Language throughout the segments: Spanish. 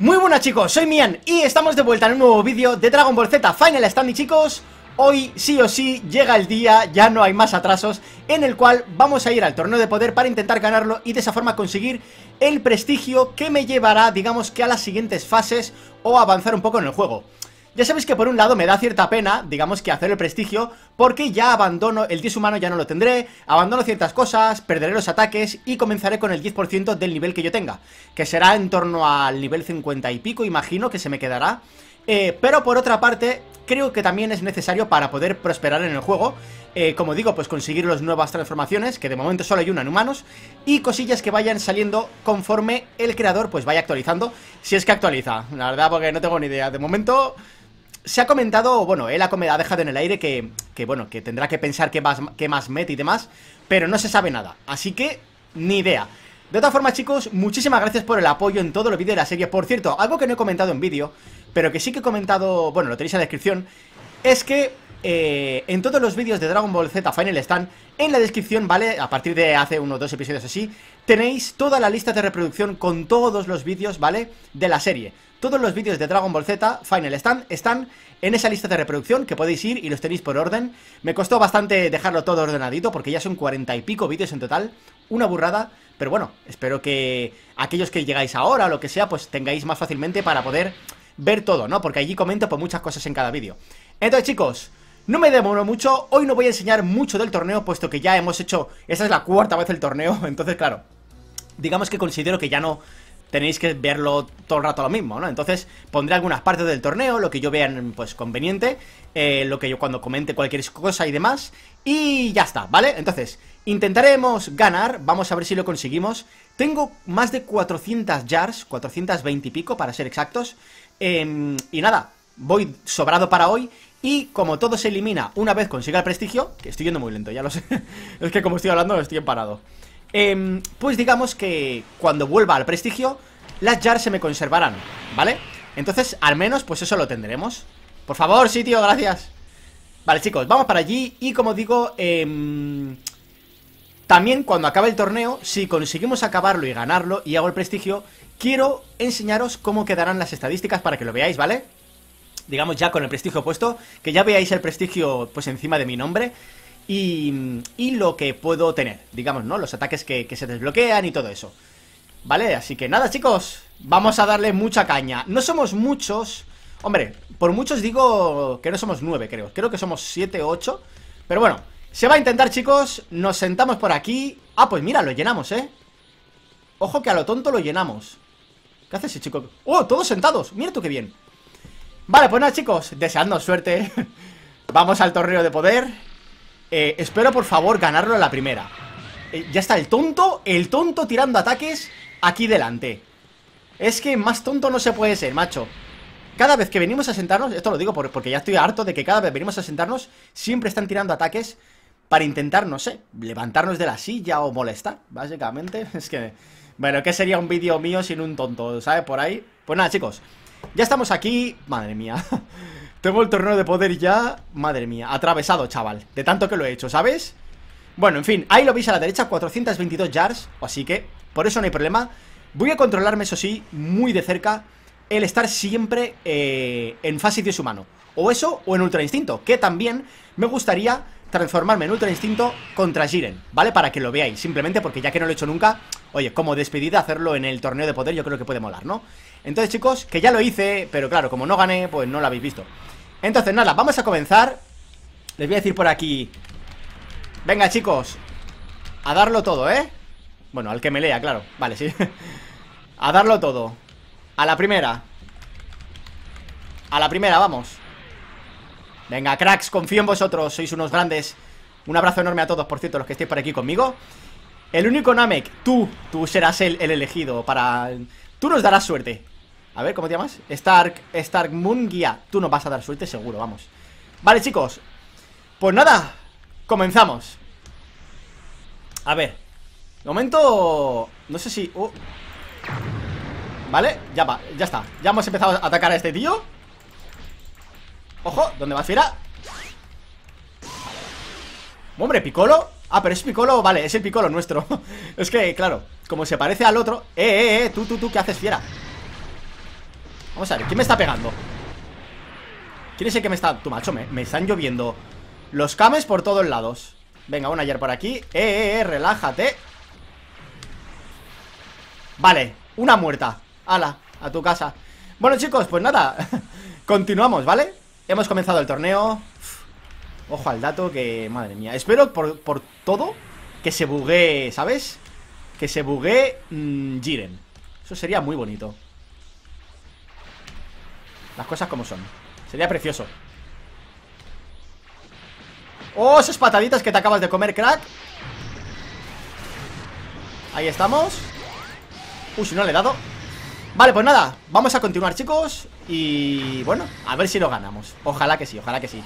Muy buenas chicos, soy Mian y estamos de vuelta en un nuevo vídeo de Dragon Ball Z Final Standing chicos Hoy sí o sí llega el día, ya no hay más atrasos En el cual vamos a ir al torneo de poder para intentar ganarlo y de esa forma conseguir el prestigio que me llevará digamos que a las siguientes fases o avanzar un poco en el juego ya sabéis que por un lado me da cierta pena, digamos que hacer el prestigio, porque ya abandono, el 10 humano ya no lo tendré, abandono ciertas cosas, perderé los ataques y comenzaré con el 10% del nivel que yo tenga, que será en torno al nivel 50 y pico, imagino que se me quedará. Eh, pero por otra parte, creo que también es necesario para poder prosperar en el juego. Eh, como digo, pues conseguir las nuevas transformaciones, que de momento solo hay una en humanos, y cosillas que vayan saliendo conforme el creador pues vaya actualizando, si es que actualiza. La verdad, porque no tengo ni idea. De momento, se ha comentado, bueno, él ha, ha dejado en el aire que, que, bueno, que tendrá que pensar qué más, qué más mete y demás, pero no se sabe nada, así que ni idea. De otra forma, chicos, muchísimas gracias por el apoyo en todos los vídeos de la serie. Por cierto, algo que no he comentado en vídeo, pero que sí que he comentado, bueno, lo tenéis en la descripción, es que eh, en todos los vídeos de Dragon Ball Z Final Stand, en la descripción, ¿vale? A partir de hace unos dos episodios así, tenéis toda la lista de reproducción con todos los vídeos, ¿vale? De la serie. Todos los vídeos de Dragon Ball Z Final Stand están en esa lista de reproducción que podéis ir y los tenéis por orden. Me costó bastante dejarlo todo ordenadito porque ya son cuarenta y pico vídeos en total, una burrada, pero bueno, espero que aquellos que llegáis ahora o lo que sea, pues tengáis más fácilmente para poder ver todo, ¿no? Porque allí comento por muchas cosas en cada vídeo. Entonces chicos, no me demoro mucho, hoy no voy a enseñar mucho del torneo puesto que ya hemos hecho, esa es la cuarta vez el torneo, entonces claro, digamos que considero que ya no tenéis que verlo todo el rato lo mismo, ¿no? Entonces pondré algunas partes del torneo, lo que yo vea pues conveniente, eh, lo que yo cuando comente cualquier cosa y demás, y ya está, ¿vale? Entonces, intentaremos ganar, vamos a ver si lo conseguimos. Tengo más de 400 jars, 420 y pico para ser exactos, em, y nada, voy sobrado para hoy y como todo se elimina una vez consiga el prestigio, que estoy yendo muy lento, ya lo sé, es que como estoy hablando estoy parado Em, pues digamos que cuando vuelva al prestigio, las jars se me conservarán, ¿vale? Entonces, al menos, pues eso lo tendremos. Por favor, sitio, tío, gracias. Vale, chicos, vamos para allí y como digo, em, también cuando acabe el torneo, si conseguimos acabarlo y ganarlo y hago el prestigio, quiero enseñaros cómo quedarán las estadísticas para que lo veáis, ¿vale? Digamos ya con el prestigio puesto, que ya veáis el prestigio pues encima de mi nombre y, lo que puedo tener, digamos, ¿no? Los ataques que, se desbloquean y todo eso. ¿Vale? Así que nada, chicos, vamos a darle mucha caña. No somos muchos, hombre, por muchos digo que no somos nueve, creo. Creo que somos siete o ocho, pero bueno, se va a intentar, chicos. Nos sentamos por aquí. Ah, pues mira, lo llenamos, ¿eh? Ojo que a lo tonto lo llenamos. ¿Qué hace ese chico? ¡Oh, todos sentados! Mira tú qué bien. Vale, pues nada, chicos, deseando suerte. Vamos al torneo de poder. Eh, espero, por favor, ganarlo en la primera. Eh, ya está el tonto, el tonto tirando ataques aquí delante. Es que más tonto no se puede ser, macho. Cada vez que venimos a sentarnos, esto lo digo porque ya estoy harto de que cada vez venimos a sentarnos, siempre están tirando ataques para intentar, no sé, levantarnos de la silla o molestar, básicamente. Es que, bueno, ¿qué sería un vídeo mío sin un tonto, ¿sabes? Por ahí. Pues nada, chicos, ya estamos aquí. Madre mía. Tengo el torneo de poder ya, madre mía, atravesado, chaval De tanto que lo he hecho, ¿sabes? Bueno, en fin, ahí lo veis a la derecha, 422 yards, Así que, por eso no hay problema Voy a controlarme, eso sí, muy de cerca El estar siempre eh, en fase de humano O eso, o en ultra instinto Que también me gustaría transformarme en Ultra Instinto contra Jiren, ¿vale? Para que lo veáis, simplemente porque ya que no lo he hecho nunca, oye, como despedida hacerlo en el torneo de poder yo creo que puede molar, ¿no? Entonces, chicos, que ya lo hice, pero claro, como no gané, pues no lo habéis visto. Entonces, nada, vamos a comenzar. Les voy a decir por aquí... Venga, chicos, a darlo todo, ¿eh? Bueno, al que me lea, claro, vale, sí. a darlo todo. A la primera. A la primera, vamos. Venga, cracks, confío en vosotros, sois unos grandes Un abrazo enorme a todos, por cierto, los que estéis por aquí conmigo El único Namek, tú, tú serás el, elegido para... Tú nos darás suerte A ver, ¿cómo te llamas? Stark, Stark Moon Guía Tú nos vas a dar suerte seguro, vamos Vale, chicos Pues nada, comenzamos A ver De momento... No sé si... Uh. Vale, ya va, ya está Ya hemos empezado a atacar a este tío Ojo, ¿dónde va Fiera? Hombre, picolo! Ah, pero es picolo, vale, es el picolo nuestro Es que, claro, como se parece al otro Eh, eh, eh, tú, tú, tú, ¿qué haces, Fiera? Vamos a ver, ¿quién me está pegando? ¿Quién es el que me está...? tu macho, me, me están lloviendo Los cames por todos lados Venga, un ayer por aquí Eh, eh, eh, relájate Vale, una muerta ¡Hala! a tu casa Bueno, chicos, pues nada Continuamos, ¿vale? Hemos comenzado el torneo. Ojo al dato que... Madre mía. Espero por, todo que se bugue, ¿sabes? Que se bugue Giren. Mm, Jiren. Eso sería muy bonito. Las cosas como son. Sería precioso. ¡Oh, esas pataditas que te acabas de comer, crack! Ahí estamos. Uy, si no le he dado. Vale, pues nada, vamos a continuar chicos Y bueno, a ver si lo ganamos Ojalá que sí, ojalá que sí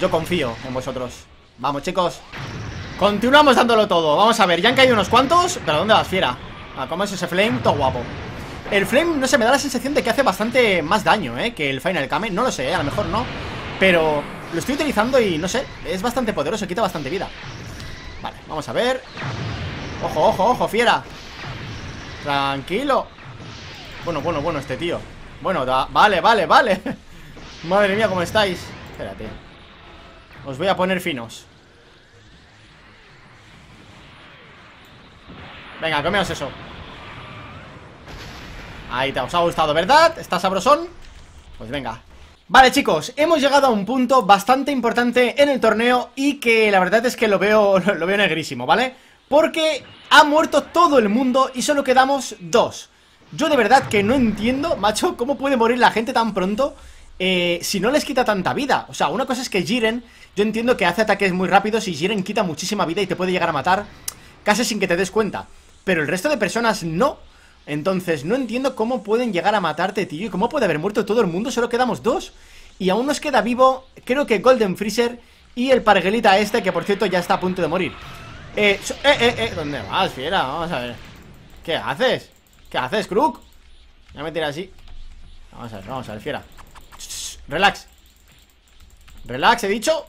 Yo confío en vosotros Vamos chicos Continuamos dándolo todo, vamos a ver, ya han caído unos cuantos ¿Pero dónde vas, fiera? Ah, ¿Cómo es ese flame? Todo guapo El flame, no sé, me da la sensación de que hace bastante más daño, ¿eh? Que el Final Kame, no lo sé, ¿eh? a lo mejor no Pero lo estoy utilizando y no sé Es bastante poderoso, quita bastante vida Vale, vamos a ver Ojo, ojo, ojo, fiera Tranquilo bueno, bueno, bueno, este tío Bueno, vale, vale, vale Madre mía, ¿cómo estáis? Espérate Os voy a poner finos Venga, comeos eso Ahí está, os ha gustado, ¿verdad? ¿Está sabrosón? Pues venga Vale chicos, hemos llegado a un punto bastante importante en el torneo Y que la verdad es que lo veo, lo veo negrísimo, ¿vale? Porque ha muerto todo el mundo y solo quedamos dos yo de verdad que no entiendo, macho, cómo puede morir la gente tan pronto eh, si no les quita tanta vida. O sea, una cosa es que Jiren, yo entiendo que hace ataques muy rápidos y Jiren quita muchísima vida y te puede llegar a matar casi sin que te des cuenta. Pero el resto de personas no. Entonces, no entiendo cómo pueden llegar a matarte, tío. Y cómo puede haber muerto todo el mundo, solo quedamos dos. Y aún nos queda vivo, creo que Golden Freezer y el parguelita este, que por cierto ya está a punto de morir. Eh, eh, eh, eh. ¿Dónde vas, fiera? Vamos a ver. ¿Qué haces? ¿Qué haces, Kruk? Ya me así Vamos a ver, vamos a ver, fiera Relax Relax, he dicho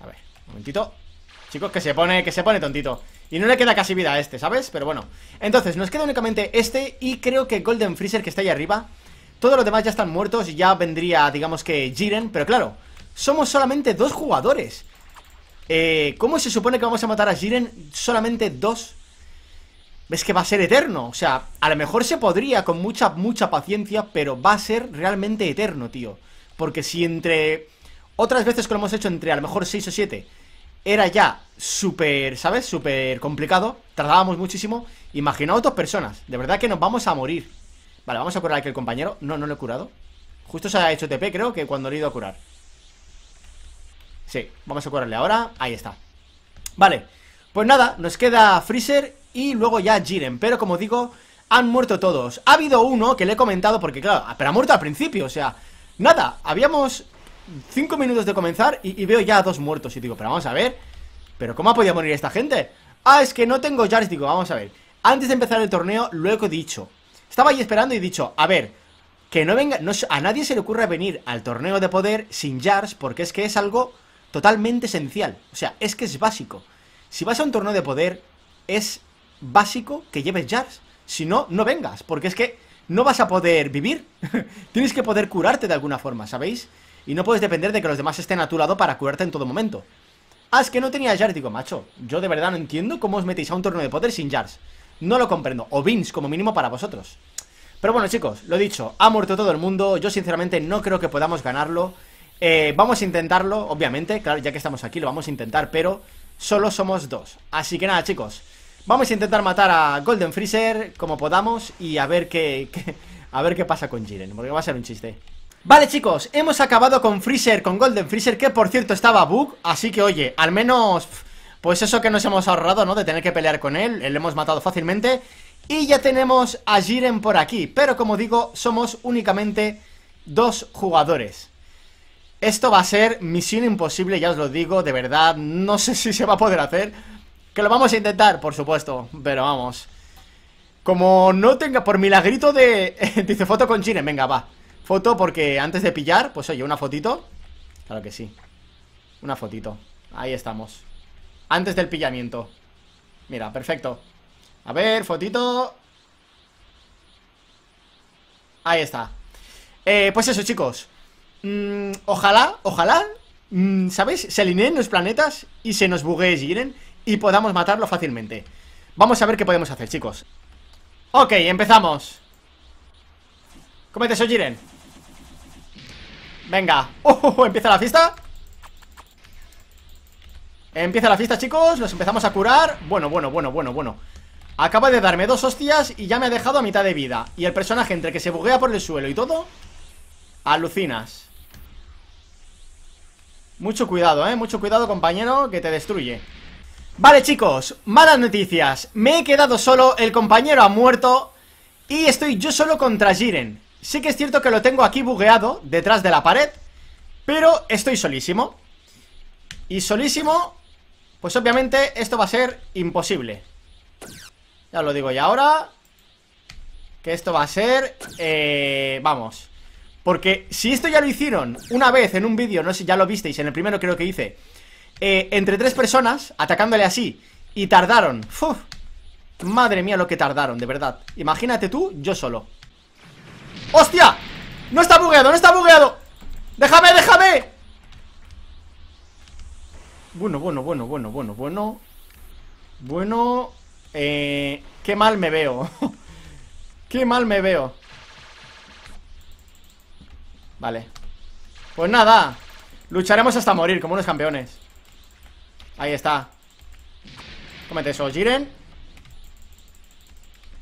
A ver, un momentito Chicos, que se pone, que se pone tontito Y no le queda casi vida a este, ¿sabes? Pero bueno Entonces, nos queda únicamente este Y creo que Golden Freezer, que está ahí arriba Todos los demás ya están muertos Y ya vendría, digamos que Jiren Pero claro, somos solamente dos jugadores eh, ¿Cómo se supone que vamos a matar a Jiren solamente dos ¿Ves que va a ser eterno. O sea, a lo mejor se podría con mucha, mucha paciencia, pero va a ser realmente eterno, tío. Porque si entre... Otras veces que lo hemos hecho entre a lo mejor 6 o 7 era ya súper, ¿sabes? Súper complicado, tardábamos muchísimo. Imaginaos dos personas, de verdad que nos vamos a morir. Vale, vamos a curar aquí el compañero. No, no lo he curado. Justo se ha hecho TP, creo, que cuando lo he ido a curar. Sí, vamos a curarle ahora. Ahí está. Vale, pues nada, nos queda Freezer y luego ya Jiren. Pero como digo, han muerto todos. Ha habido uno que le he comentado porque, claro, ah, pero ha muerto al principio, o sea, nada, habíamos 5 minutos de comenzar y, veo ya a dos muertos y digo, pero vamos a ver, pero ¿cómo ha podido morir esta gente? Ah, es que no tengo jars, digo, vamos a ver. Antes de empezar el torneo, luego he dicho, estaba ahí esperando y he dicho, a ver, que no venga, a nadie se le ocurra venir al torneo de poder sin jars porque es que es algo totalmente esencial, o sea, es que es básico. Si vas a un torneo de poder, es básico que lleves jars. Si no, no vengas, porque es que no vas a poder vivir. Tienes que poder curarte de alguna forma, ¿sabéis? Y no puedes depender de que los demás estén a tu lado para curarte en todo momento. Ah, es que no tenía jars, digo, macho. Yo de verdad no entiendo cómo os metéis a un torneo de poder sin jars. No lo comprendo. O bins, como mínimo, para vosotros. Pero bueno, chicos, lo dicho. Ha muerto todo el mundo. Yo, sinceramente, no creo que podamos ganarlo. Eh, vamos a intentarlo, obviamente. Claro, ya que estamos aquí, lo vamos a intentar, pero solo somos dos. Así que nada, chicos. Vamos a intentar matar a Golden Freezer como podamos y a ver qué, a ver qué pasa con Jiren, porque va a ser un chiste. Vale chicos, hemos acabado con Freezer, con Golden Freezer, que por cierto estaba bug, así que oye, al menos pues eso que nos hemos ahorrado, ¿no? De tener que pelear con él, le hemos matado fácilmente y ya tenemos a Jiren por aquí, pero como digo, somos únicamente dos jugadores. Esto va a ser misión imposible, ya os lo digo, de verdad, no sé si se va a poder hacer que lo vamos a intentar, por supuesto, pero vamos. Como no tenga, por milagrito de... dice foto con Jiren, venga, va. Foto porque antes de pillar, pues oye, una fotito. Claro que sí. Una fotito. Ahí estamos. Antes del pillamiento. Mira, perfecto. A ver, fotito. Ahí está. Eh, pues eso, chicos. Mm, ojalá, ojalá, mm, ¿Sabéis? Se alineen los planetas y se nos buguee Jiren y podamos matarlo fácilmente Vamos a ver qué podemos hacer, chicos Ok, empezamos Comete eso, Jiren Venga oh, oh, oh, empieza la fiesta Empieza la fiesta, chicos los empezamos a curar Bueno, bueno, bueno, bueno, bueno Acaba de darme dos hostias y ya me ha dejado a mitad de vida Y el personaje entre que se buguea por el suelo y todo Alucinas Mucho cuidado, eh Mucho cuidado, compañero, que te destruye Vale chicos, malas noticias Me he quedado solo, el compañero ha muerto Y estoy yo solo contra Jiren Sí que es cierto que lo tengo aquí bugueado Detrás de la pared Pero estoy solísimo Y solísimo Pues obviamente esto va a ser imposible Ya lo digo ya ahora Que esto va a ser eh, Vamos Porque si esto ya lo hicieron una vez en un vídeo No sé, ya lo visteis, en el primero creo que hice eh, entre tres personas, atacándole así. Y tardaron. madre mía lo que tardaron, de verdad. Imagínate tú, yo solo. ¡Hostia! No está bugueado, no está bugueado. Déjame, déjame. Bueno, bueno, bueno, bueno, bueno, bueno. Bueno. Eh, qué mal me veo. qué mal me veo. Vale. Pues nada. Lucharemos hasta morir como unos campeones. Ahí está Comete eso, Jiren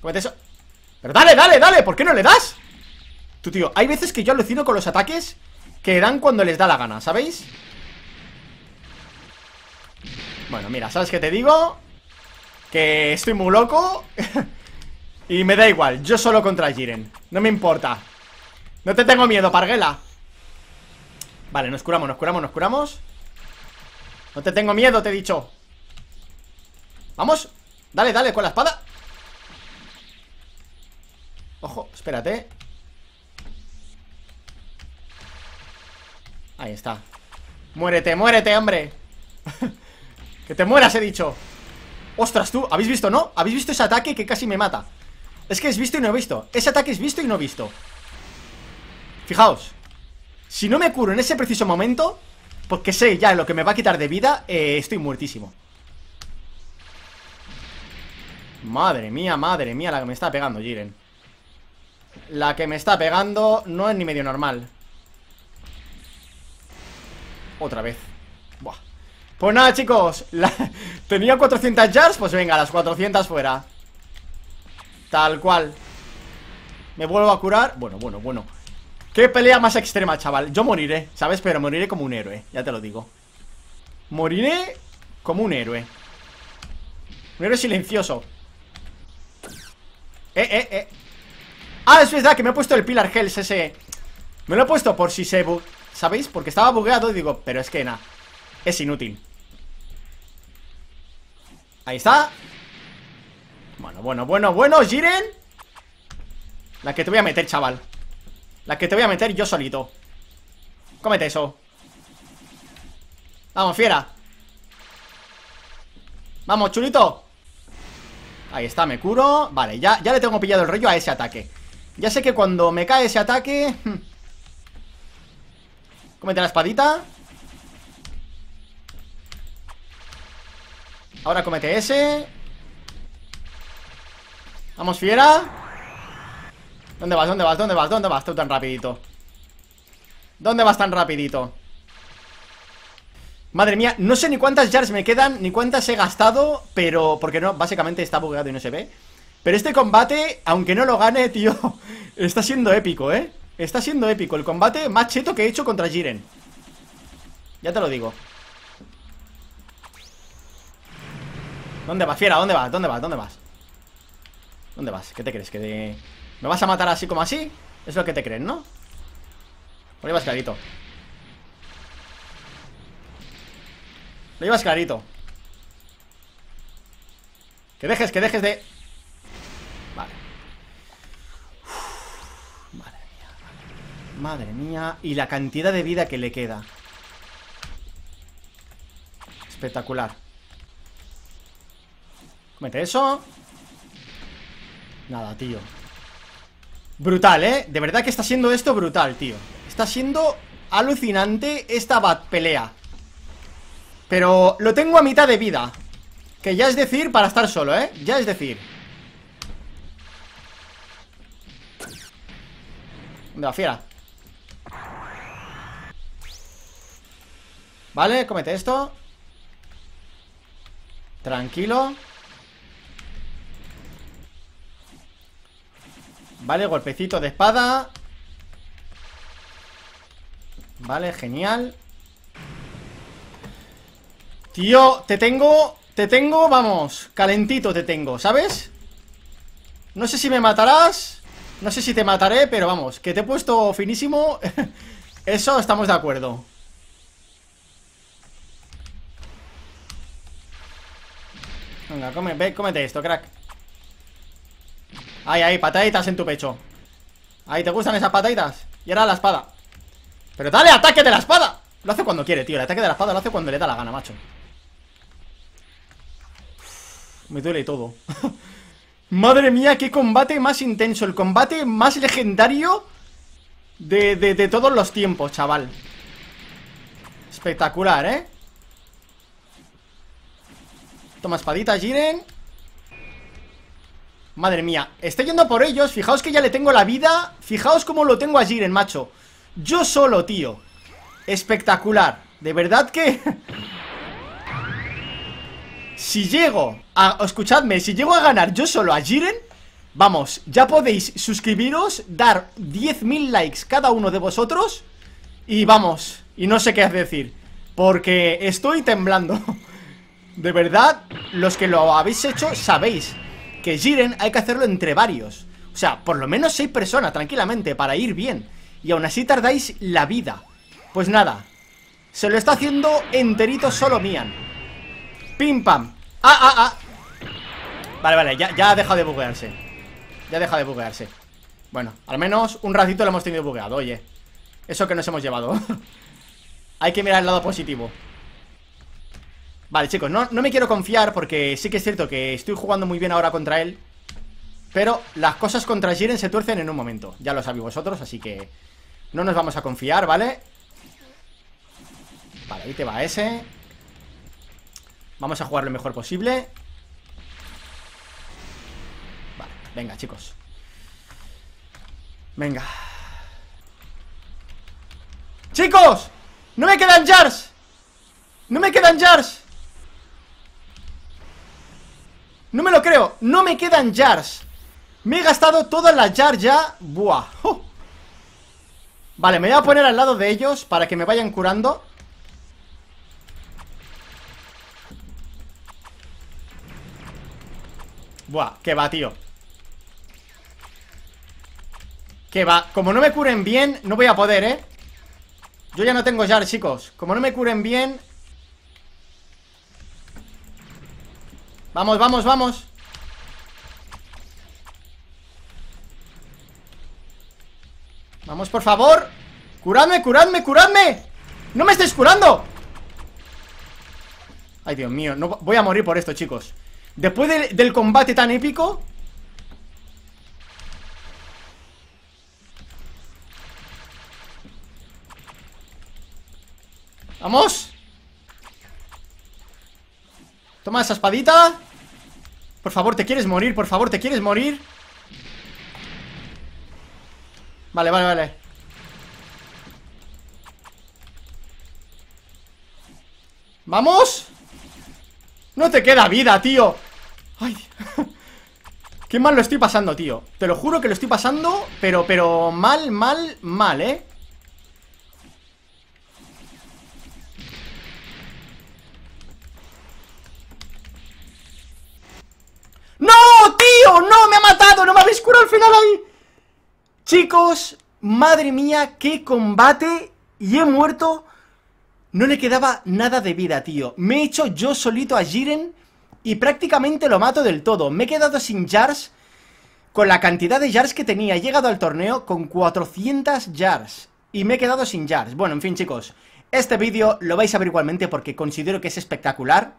Comete eso Pero dale, dale, dale, ¿por qué no le das? Tú, tío, hay veces que yo alucino con los ataques Que dan cuando les da la gana, ¿sabéis? Bueno, mira, ¿sabes qué te digo? Que estoy muy loco Y me da igual, yo solo contra Jiren No me importa No te tengo miedo, Parguela Vale, nos curamos, nos curamos, nos curamos no te tengo miedo, te he dicho Vamos Dale, dale, con la espada Ojo, espérate Ahí está Muérete, muérete, hombre Que te mueras, he dicho Ostras, tú, ¿habéis visto, no? ¿Habéis visto ese ataque que casi me mata? Es que es visto y no he visto Ese ataque es visto y no he visto Fijaos Si no me curo en ese preciso momento porque sé ya lo que me va a quitar de vida eh, Estoy muertísimo Madre mía, madre mía La que me está pegando, Jiren La que me está pegando No es ni medio normal Otra vez Buah. Pues nada, chicos Tenía 400 jars, pues venga Las 400 fuera Tal cual me vuelvo a curar Bueno, bueno, bueno Qué pelea más extrema, chaval Yo moriré, ¿sabes? Pero moriré como un héroe Ya te lo digo Moriré como un héroe Un héroe silencioso Eh, eh, eh Ah, es verdad que me he puesto el Pilar Hells ese Me lo he puesto por si se bug... ¿Sabéis? Porque estaba bugueado y digo Pero es que nada Es inútil Ahí está Bueno, bueno, bueno, bueno, Jiren La que te voy a meter, chaval la que te voy a meter yo solito Cómete eso Vamos, fiera Vamos, chulito Ahí está, me curo Vale, ya, ya le tengo pillado el rollo a ese ataque Ya sé que cuando me cae ese ataque hmm. Cómete la espadita Ahora comete ese Vamos, fiera ¿Dónde vas? ¿Dónde vas? ¿Dónde vas? ¿Dónde vas tú tan rapidito? ¿Dónde vas tan rapidito? Madre mía, no sé ni cuántas jars me quedan Ni cuántas he gastado Pero, porque no, básicamente está bugueado y no se ve Pero este combate, aunque no lo gane, tío Está siendo épico, ¿eh? Está siendo épico, el combate más cheto que he hecho contra Jiren Ya te lo digo ¿Dónde vas, fiera? ¿Dónde vas? ¿Dónde vas? ¿Dónde vas? ¿Dónde vas? ¿Qué te crees? Que de ¿Me vas a matar así como así? Es lo que te creen, ¿no? Lo llevas clarito Lo llevas clarito Que dejes, que dejes de... Vale Madre mía Madre mía Y la cantidad de vida que le queda Espectacular Mete eso Nada, tío Brutal, ¿eh? De verdad que está siendo esto brutal, tío Está siendo alucinante esta bat pelea Pero lo tengo a mitad de vida Que ya es decir para estar solo, ¿eh? Ya es decir De la fiera Vale, comete esto Tranquilo Vale, golpecito de espada Vale, genial Tío, te tengo Te tengo, vamos Calentito te tengo, ¿sabes? No sé si me matarás No sé si te mataré, pero vamos Que te he puesto finísimo Eso estamos de acuerdo Venga, come, cómete esto, crack Ahí, ahí, pataditas en tu pecho Ahí, ¿te gustan esas pataditas? Y ahora la espada ¡Pero dale, ataque de la espada! Lo hace cuando quiere, tío El ataque de la espada lo hace cuando le da la gana, macho Me duele todo Madre mía, qué combate más intenso El combate más legendario de, de todos los tiempos, chaval Espectacular, ¿eh? Toma espadita, Jiren Madre mía, estoy yendo por ellos Fijaos que ya le tengo la vida Fijaos cómo lo tengo a Jiren, macho Yo solo, tío Espectacular, de verdad que Si llego a, Escuchadme, si llego a ganar yo solo a Jiren Vamos, ya podéis suscribiros Dar 10.000 likes cada uno de vosotros Y vamos Y no sé qué decir Porque estoy temblando De verdad, los que lo habéis hecho Sabéis que giren hay que hacerlo entre varios. O sea, por lo menos seis personas, tranquilamente, para ir bien. Y aún así tardáis la vida. Pues nada, se lo está haciendo enterito solo Mian. Pim pam. Ah, ah, ah. Vale, vale, ya, ya ha dejado de buguearse. Ya deja de buguearse. Bueno, al menos un ratito lo hemos tenido bugueado, oye. Eso que nos hemos llevado. Hay que mirar el lado positivo. Vale, chicos, no, me quiero confiar porque sí que es cierto que estoy jugando muy bien ahora contra él Pero las cosas contra Jiren se tuercen en un momento Ya lo sabéis vosotros, así que no nos vamos a confiar, ¿vale? Vale, ahí te va ese Vamos a jugar lo mejor posible Vale, venga, chicos Venga ¡Chicos! ¡No me quedan jars! ¡No me quedan jars! No me lo creo, no me quedan jars Me he gastado todas las jars ya Buah Vale, me voy a poner al lado de ellos Para que me vayan curando Buah, que va, tío Que va, como no me curen bien No voy a poder, eh Yo ya no tengo jars, chicos Como no me curen bien Vamos, vamos, vamos Vamos, por favor Curadme, curadme, curadme No me estáis curando Ay, Dios mío no, Voy a morir por esto, chicos Después del combate tan épico ¡Vamos! Toma esa espadita Por favor, te quieres morir, por favor, te quieres morir Vale, vale, vale ¡Vamos! No te queda vida, tío Ay Qué mal lo estoy pasando, tío Te lo juro que lo estoy pasando Pero, pero mal, mal, mal, eh ¡Oh, ¡No! ¡Me ha matado! ¡No me habéis curado al final ahí! Chicos, madre mía, qué combate Y he muerto No le quedaba nada de vida, tío Me he hecho yo solito a Jiren Y prácticamente lo mato del todo Me he quedado sin jars Con la cantidad de jars que tenía He llegado al torneo con 400 jars Y me he quedado sin jars Bueno, en fin, chicos Este vídeo lo vais a ver igualmente porque considero que es espectacular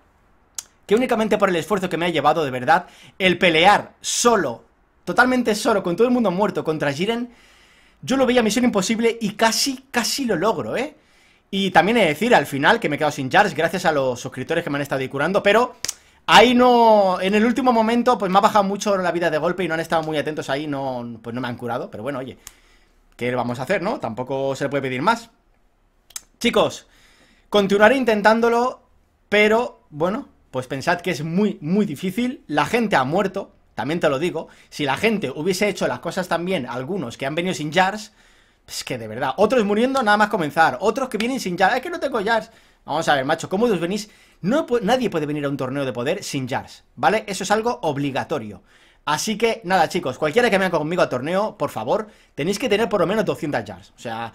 que únicamente por el esfuerzo que me ha llevado, de verdad, el pelear solo, totalmente solo, con todo el mundo muerto contra Jiren, yo lo veía misión imposible y casi, casi lo logro, ¿eh? Y también he de decir al final que me he quedado sin jars gracias a los suscriptores que me han estado ahí curando, pero ahí no... En el último momento pues me ha bajado mucho la vida de golpe y no han estado muy atentos ahí, no, pues no me han curado, pero bueno, oye, ¿qué vamos a hacer, no? Tampoco se le puede pedir más. Chicos, continuaré intentándolo, pero bueno, pues pensad que es muy, muy difícil. La gente ha muerto, también te lo digo. Si la gente hubiese hecho las cosas también, algunos que han venido sin jars, es que de verdad, otros muriendo nada más comenzar, otros que vienen sin jars, es que no tengo jars. Vamos a ver, macho, ¿cómo os venís? No, nadie puede venir a un torneo de poder sin jars, ¿vale? Eso es algo obligatorio. Así que, nada, chicos, cualquiera que venga conmigo a torneo, por favor, tenéis que tener por lo menos 200 jars. O sea,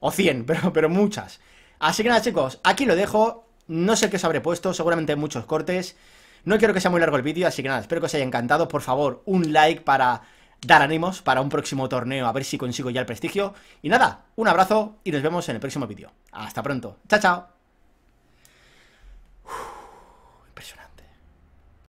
o 100, pero, pero muchas. Así que nada, chicos, aquí lo dejo. No sé qué os habré puesto, seguramente muchos cortes. No quiero que sea muy largo el vídeo, así que nada, espero que os haya encantado. Por favor, un like para dar ánimos para un próximo torneo, a ver si consigo ya el prestigio. Y nada, un abrazo y nos vemos en el próximo vídeo. Hasta pronto. Chao, chao.